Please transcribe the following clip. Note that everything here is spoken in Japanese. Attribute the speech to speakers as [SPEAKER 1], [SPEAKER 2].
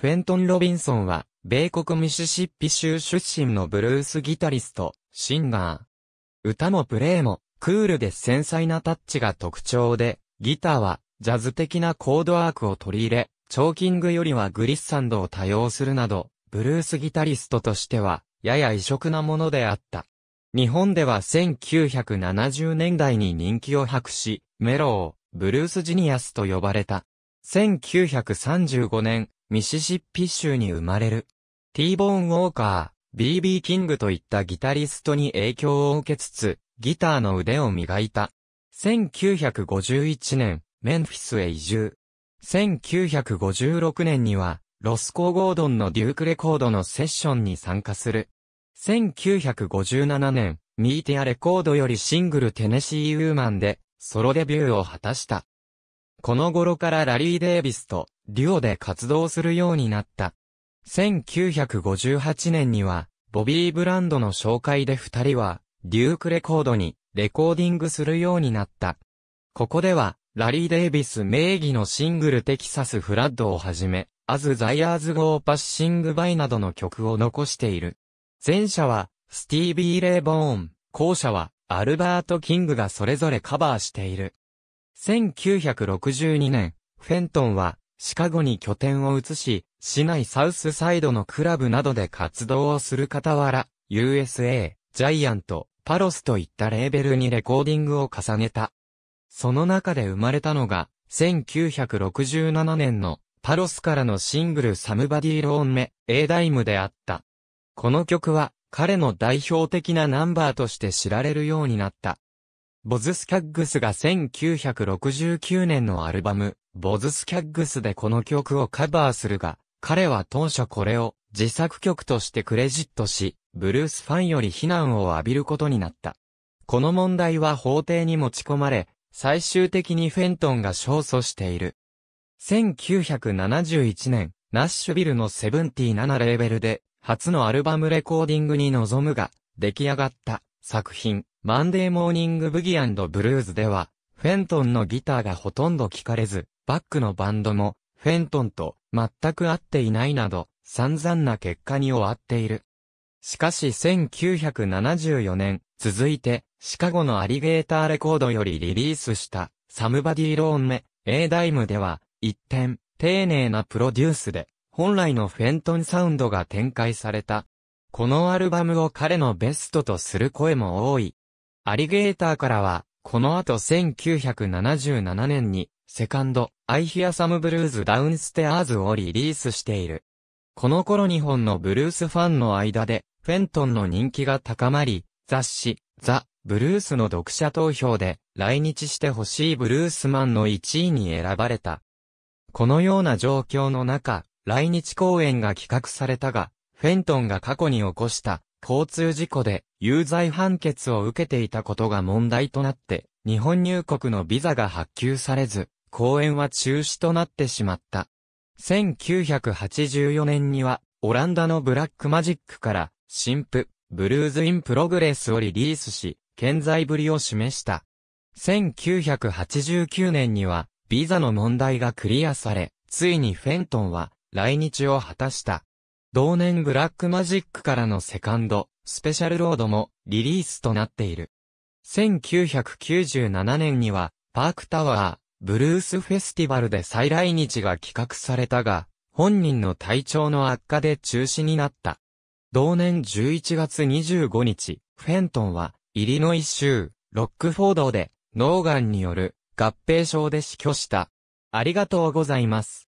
[SPEAKER 1] フェントン・ロビンソンは、米国ミシシッピ州出身のブルースギタリスト、シンガー。歌もプレイも、クールで繊細なタッチが特徴で、ギターは、ジャズ的なコードワークを取り入れ、チョーキングよりはグリッサンドを多用するなど、ブルースギタリストとしては、やや異色なものであった。日本では1970年代に人気を博し、メロー、ブルースジニアスと呼ばれた。1935年、ミシシッピ州に生まれる。T ボーン・ウォーカー、BB キングといったギタリストに影響を受けつつ、ギターの腕を磨いた。1951年、メンフィスへ移住。1956年には、ロスコゴードンのデュークレコードのセッションに参加する。1957年、ミーティアレコードよりシングルテネシー・ウーマンで、ソロデビューを果たした。この頃からラリー・デービスとデュオで活動するようになった。1958年には、ボビー・ブランドの紹介で二人は、デュークレコードにレコーディングするようになった。ここでは、ラリー・デイビス名義のシングルテキサス・フラッドをはじめ、アズ・ザイアーズ・ゴー・パッシング・バイなどの曲を残している。前者は、スティービー・レイ・ボーン、後者は、アルバート・キングがそれぞれカバーしている。1962年、フェントンは、シカゴに拠点を移し、市内サウスサイドのクラブなどで活動をする傍ら、USA、ジャイアント、パロスといったレーベルにレコーディングを重ねた。その中で生まれたのが、1967年のパロスからのシングルサムバディローンメ、A ダイムであった。この曲は彼の代表的なナンバーとして知られるようになった。ボズスキャッグスが1969年のアルバム、ボズスキャッグスでこの曲をカバーするが、彼は当初これを自作曲としてクレジットし、ブルースファンより非難を浴びることになった。この問題は法廷に持ち込まれ、最終的にフェントンが勝訴している。1971年、ナッシュビルのセブンティーナレーベルで、初のアルバムレコーディングに臨むが、出来上がった。作品、マンデーモーニングブギブルーズでは、フェントンのギターがほとんど聞かれず、バックのバンドも、フェントンと全く合っていないなど、散々な結果に終わっている。しかし1974年、続いて、シカゴのアリゲーターレコードよりリリースした、サムバディローンメ、A ダイムでは、一点、丁寧なプロデュースで、本来のフェントンサウンドが展開された。このアルバムを彼のベストとする声も多い。アリゲーターからは、この後1977年に、セカンド、アイヒアサムブルーズダウンステアーズをリリースしている。この頃日本のブルースファンの間で、フェントンの人気が高まり、雑誌、ザ・ブルースの読者投票で、来日してほしいブルースマンの1位に選ばれた。このような状況の中、来日公演が企画されたが、フェントンが過去に起こした交通事故で有罪判決を受けていたことが問題となって、日本入国のビザが発給されず、公演は中止となってしまった。1984年には、オランダのブラックマジックから、新婦、ブルーズ・イン・プログレスをリリースし、健在ぶりを示した。1989年には、ビザの問題がクリアされ、ついにフェントンは、来日を果たした。同年ブラックマジックからのセカンド、スペシャルロードもリリースとなっている。1997年には、パークタワー、ブルースフェスティバルで再来日が企画されたが、本人の体調の悪化で中止になった。同年11月25日、フェントンは、イリノイ州、ロックフォードで、脳癌による合併症で死去した。ありがとうございます。